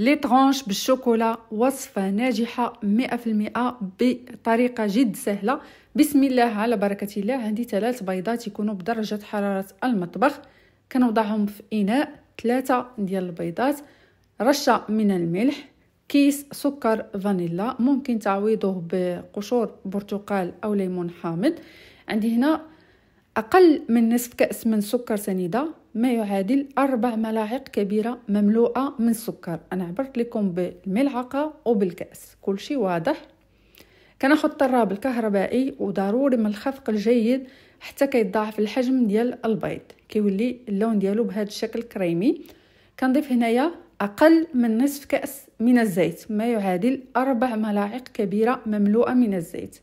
لي ترونش بالشوكولا وصفة ناجحة مئة المئة بطريقة جد سهلة بسم الله على بركة الله عندي ثلاث بيضات يكونوا بدرجة حرارة المطبخ كنوضعهم في إناء ثلاثة ديال البيضات رشة من الملح كيس سكر فانيلا ممكن تعويضه بقشور برتقال أو ليمون حامض عندي هنا أقل من نصف كأس من سكر سنيدة ما يعادل أربع ملاعق كبيرة مملوءة من السكر أنا عبرت لكم بالملعقة وبالكأس كل شيء واضح كناخد الطراب الكهربائي وضروري من الخفق الجيد حتى كيتضاعف الحجم ديال البيض كيولي اللون ديالو بهذا الشكل كريمي كنضيف هنايا أقل من نصف كأس من الزيت ما يعادل أربع ملاعق كبيرة مملوءة من الزيت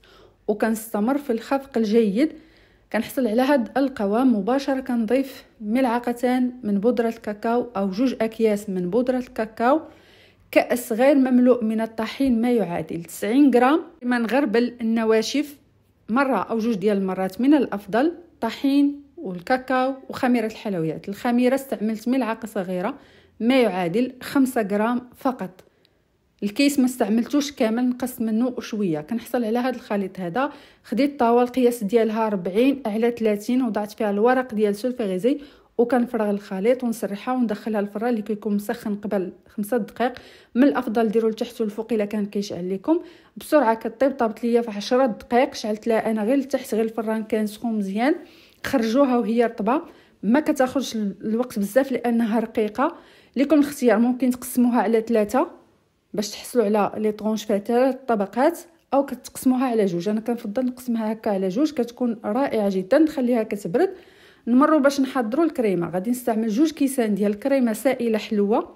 وكنستمر في الخفق الجيد كنحصل على هاد القوام مباشره كنضيف ملعقتان من بودره الكاكاو او جوج اكياس من بودره الكاكاو كاس غير مملوء من الطحين ما يعادل 90 غرام لما نغربل النواشف مره او جوج ديال المرات من الافضل طحين والكاكاو وخميره الحلويات الخميره استعملت ملعقه صغيره ما يعادل 5 غرام فقط الكيس ما استعملتوش كامل نقص منه شويه كنحصل على هذا الخليط هذا خديت طاوه القياس ديالها 40 على 30 وضعت فيها الورق ديال سولفيغيزي وكنفرغ الخليط ونسرحها وندخلها الفران اللي كيكون مسخن قبل خمسة دقائق من الافضل ديروا لتحت والفوق الا كان كيشعل لكم بسرعه كطيب طابت ليا في 10 دقائق شعلت لها انا غير لتحت غير الفران كان سخون مزيان خرجوها وهي رطبه ما كتاخذش الوقت بزاف لانها رقيقه لكم الاختيار ممكن تقسموها على ثلاثه باش تحصلوا على لي طونش فيها ثلاث طبقات او كتقسموها على جوج انا كنفضل نقسمها هكا على جوج كتكون رائعه جدا نخليها كتبرد نمروا باش نحضروا الكريمه غادي نستعمل جوج كيسان ديال الكريمه سائله حلوه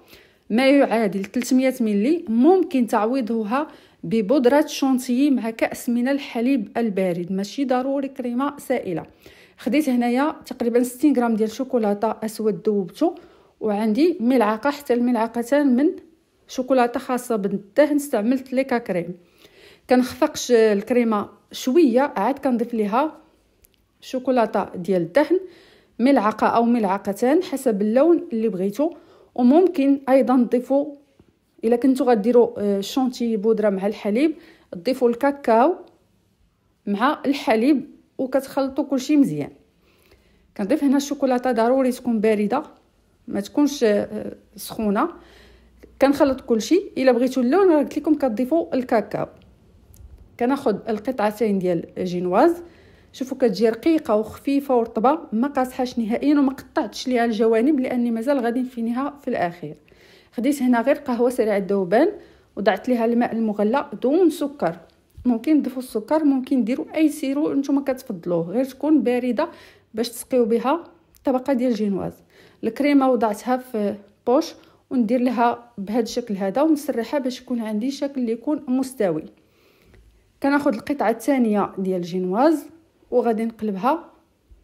ما يعادل 300 ملي ممكن تعويضها ببودرة شونتيي مع كأس من الحليب البارد ماشي ضروري كريمة سائلة خديت هنايا تقريبا 60 غرام ديال شوكولاتة أسود ذوبته وعندي ملعقة حتى الملعقتان من شوكولاته خاصه بالدهن استعملت ليكا كريم كنخفقش الكريمه شويه عاد كنضيف ليها شوكولاته ديال الدهن ملعقه او ملعقتان حسب اللون اللي بغيتو وممكن ايضا تضيفوا الا كنتو غديروا آه، شونتي بودره مع الحليب تضيفوا الكاكاو مع الحليب وكتخلطوا كلشي مزيان كنضيف هنا الشوكولاته ضروري تكون بارده ما تكونش آه، سخونه كنخلط كلشي الا بغيتو اللون راه قلت لكم كتضيفوا الكاكاو كناخذ القطعتين ديال جينواز شوفوا كتجي رقيقه وخفيفه ورطبه ما قاصحاش نهائيا وما قطعتش ليها الجوانب لاني مازال غادي نفينيها في الاخير خديت هنا غير قهوه سريعه الذوبان وضعت ليها الماء المغلى دون سكر ممكن تضيفوا السكر ممكن ديروا اي سيرو نتوما كتفضلوه غير تكون بارده باش تسقيو بها الطبقه ديال الجينواز الكريمه وضعتها في بوش وندير لها بهذا الشكل هذا ونسرحها باش يكون عندي شكل اللي يكون مستوي كناخذ القطعه الثانيه ديال الجينواز وغادي نقلبها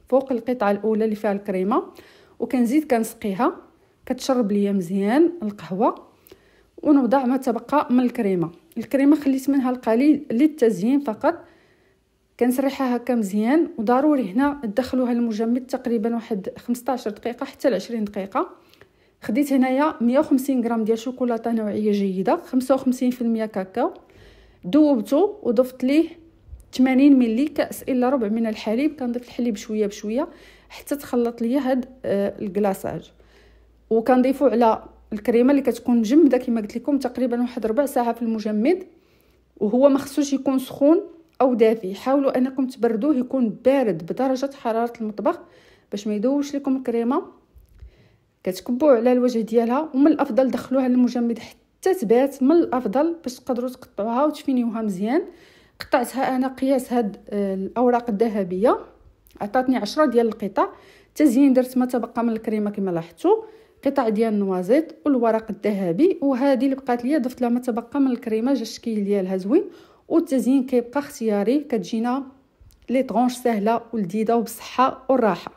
فوق القطعه الاولى اللي فيها الكريمه وكنزيد كنسقيها كتشرب ليا مزيان القهوه ونوضع ما تبقى من الكريمه الكريمه خليت منها القليل للتزيين فقط كنسرحها هكا مزيان وضروري هنا تدخلوها المجمد تقريبا واحد 15 دقيقه حتى ل 20 دقيقه خديت هنايا 150 غرام ديال شوكولاته نوعيه جيده 55% كاكاو دوبته وضفت ليه 80 ملي كاس الا ربع من الحليب كنضيف الحليب شويه بشويه حتى تخلط ليا هاد آه، الكلاصاج وكنضيفو على الكريمه اللي كتكون مجمده كما قلت لكم تقريبا واحد ربع ساعه في المجمد وهو ما خصوش يكون سخون او دافي حاولوا انكم تبردوه يكون بارد بدرجه حراره المطبخ باش ما يدوش لكم الكريمه كتكبوا على الوجه ديالها ومن الافضل دخلوها للمجمد حتى تبات من الافضل باش تقدروا تقطعوها وتفينيوها مزيان قطعتها انا قياس هاد الاوراق الذهبيه عطاتني عشرة ديال القطع تزيين درت ما تبقى من الكريمه كما لاحظتوا قطع ديال النوازيط والورق الذهبي وهذه اللي بقات ليا ضفت لها ما تبقى من الكريمه جا الشكل ديالها زوين والتزيين كيبقى اختياري كتجينا لي طغونش سهله ولذيذه وبصحه والراحه